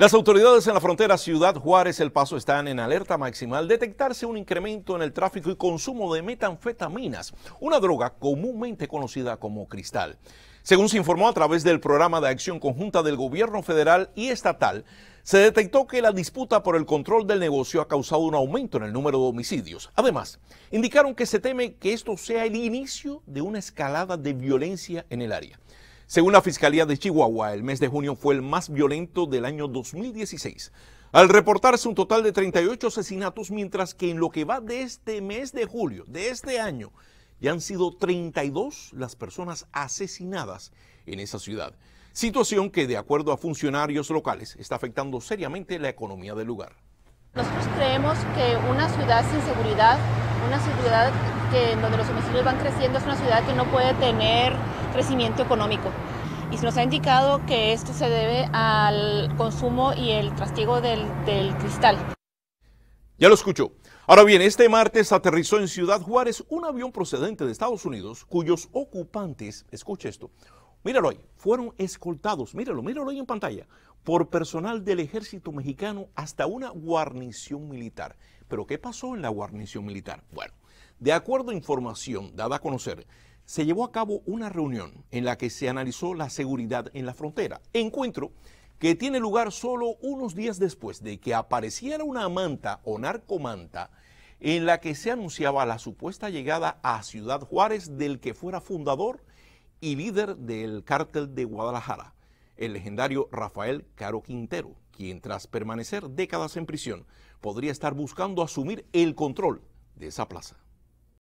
Las autoridades en la frontera Ciudad Juárez El Paso están en alerta máxima al detectarse un incremento en el tráfico y consumo de metanfetaminas, una droga comúnmente conocida como cristal. Según se informó a través del programa de acción conjunta del gobierno federal y estatal, se detectó que la disputa por el control del negocio ha causado un aumento en el número de homicidios. Además, indicaron que se teme que esto sea el inicio de una escalada de violencia en el área. Según la Fiscalía de Chihuahua, el mes de junio fue el más violento del año 2016, al reportarse un total de 38 asesinatos, mientras que en lo que va de este mes de julio, de este año, ya han sido 32 las personas asesinadas en esa ciudad. Situación que, de acuerdo a funcionarios locales, está afectando seriamente la economía del lugar. Nosotros creemos que una ciudad sin seguridad, una ciudad que donde los homicidios van creciendo, es una ciudad que no puede tener crecimiento económico. Y se nos ha indicado que esto se debe al consumo y el trastigo del, del cristal. Ya lo escucho. Ahora bien, este martes aterrizó en Ciudad Juárez un avión procedente de Estados Unidos cuyos ocupantes, escuche esto, míralo ahí, fueron escoltados, míralo, míralo ahí en pantalla, por personal del ejército mexicano hasta una guarnición militar. Pero ¿qué pasó en la guarnición militar? Bueno, de acuerdo a información dada a conocer, se llevó a cabo una reunión en la que se analizó la seguridad en la frontera. Encuentro que tiene lugar solo unos días después de que apareciera una manta o narcomanta en la que se anunciaba la supuesta llegada a Ciudad Juárez del que fuera fundador y líder del cártel de Guadalajara, el legendario Rafael Caro Quintero, quien tras permanecer décadas en prisión podría estar buscando asumir el control de esa plaza.